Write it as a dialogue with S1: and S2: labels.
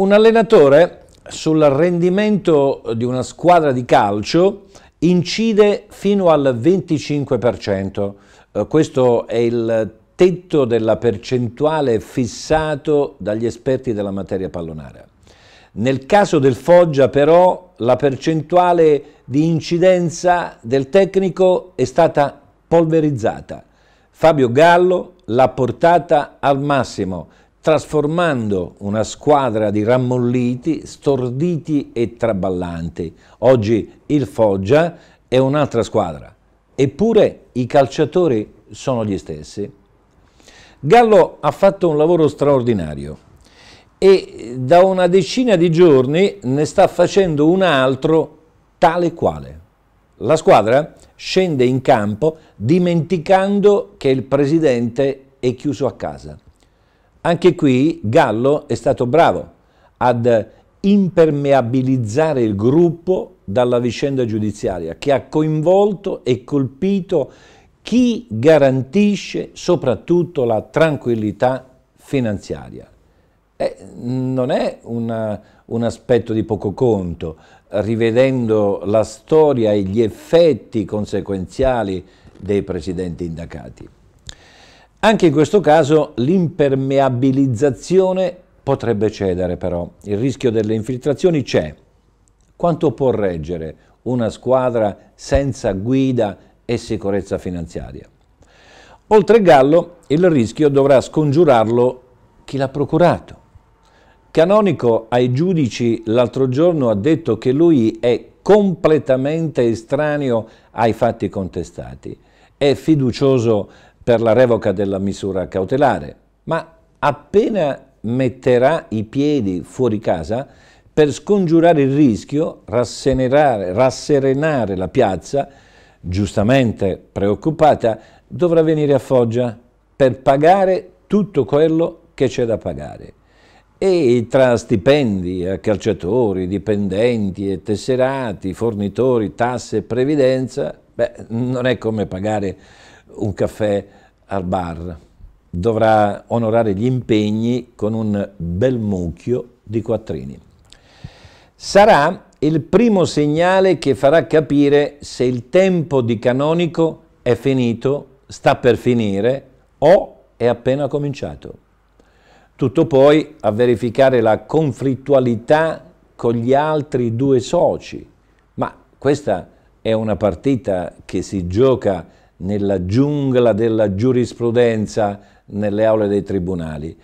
S1: Un allenatore sul rendimento di una squadra di calcio incide fino al 25%. Eh, questo è il tetto della percentuale fissato dagli esperti della materia pallonare. Nel caso del Foggia però la percentuale di incidenza del tecnico è stata polverizzata. Fabio Gallo l'ha portata al massimo trasformando una squadra di rammolliti, storditi e traballanti. Oggi il Foggia è un'altra squadra, eppure i calciatori sono gli stessi. Gallo ha fatto un lavoro straordinario e da una decina di giorni ne sta facendo un altro tale quale. La squadra scende in campo dimenticando che il presidente è chiuso a casa anche qui Gallo è stato bravo ad impermeabilizzare il gruppo dalla vicenda giudiziaria che ha coinvolto e colpito chi garantisce soprattutto la tranquillità finanziaria. Eh, non è una, un aspetto di poco conto, rivedendo la storia e gli effetti conseguenziali dei presidenti indagati. Anche in questo caso l'impermeabilizzazione potrebbe cedere però, il rischio delle infiltrazioni c'è. Quanto può reggere una squadra senza guida e sicurezza finanziaria? Oltre Gallo, il rischio dovrà scongiurarlo chi l'ha procurato. Canonico ai giudici l'altro giorno ha detto che lui è completamente estraneo ai fatti contestati, è fiducioso per la revoca della misura cautelare, ma appena metterà i piedi fuori casa, per scongiurare il rischio, rasserenare la piazza, giustamente preoccupata, dovrà venire a Foggia per pagare tutto quello che c'è da pagare. E tra stipendi a calciatori, dipendenti e tesserati, fornitori, tasse e previdenza, Beh, non è come pagare un caffè al bar. Dovrà onorare gli impegni con un bel mucchio di quattrini. Sarà il primo segnale che farà capire se il tempo di canonico è finito, sta per finire o è appena cominciato. Tutto poi a verificare la conflittualità con gli altri due soci, ma questa è una partita che si gioca nella giungla della giurisprudenza nelle aule dei tribunali.